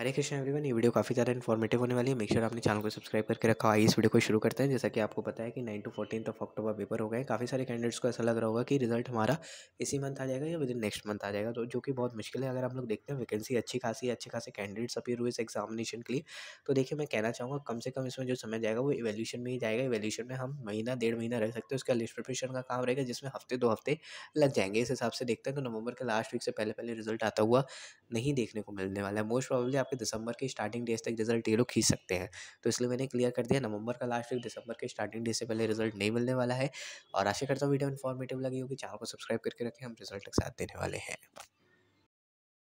हरे Krishna everyone ये video काफ़ी ज़्यादा इन्फॉर्मेटिव होने वाली है मेक श्योर आपने चैनल को सब्सक्राइब करके रखा आइए इस वीडियो को शुरू करते हैं जैसा कि आपको पता है कि nine to fourteen of October paper हो गए काफ़ी सारे कैंडिडेट्स को ऐसा लग रहा होगा कि रिजल्ट हमारा इसी मंथ आ जाएगा या विद इन नेक्स्ट मंथ आ जाएगा तो जो कि बहुत मुश्किल है अगर आप लोग देखते हैं वैकेंसी अच्छी खासी अच्छे खासे कैंडिडेट्स अपीर हुए इस एग्जामिनेशन के लिए तो देखिए मैं कहना चाहूँगा कम से कम इसमें जो समय जाएगा वो इवेल्यूशन में ही जाएगा इवेल्यूशन में हम महीना डेढ़ महीना रह सकते हैं उसका लिस्ट प्रिपरेशन का काम रहेगा जिसमें हफ्ते दो हफ्ते लग जाएंगे इस हिसाब से देखते हैं तो नवंबर के लास्ट वीक से पहले पहले रिजल्ट आता हुआ नहीं देखने को मिलने वाला है मोस्ट प्रॉब्लली आपके दिसंबर के स्टार्टिंग डेज तक रिजल्ट ये लोग खींच सकते हैं तो इसलिए मैंने क्लियर कर दिया नवंबर का लास्ट वीक दिसंबर के स्टार्टिंग डेज से पहले रिजल्ट नहीं मिलने वाला है और आशा करता हूँ वीडियो इन्फॉर्मेटिव लगी होगी चैनल को सब्सक्राइब करके रखें हम रिजल्ट एक साथ देने वाले हैं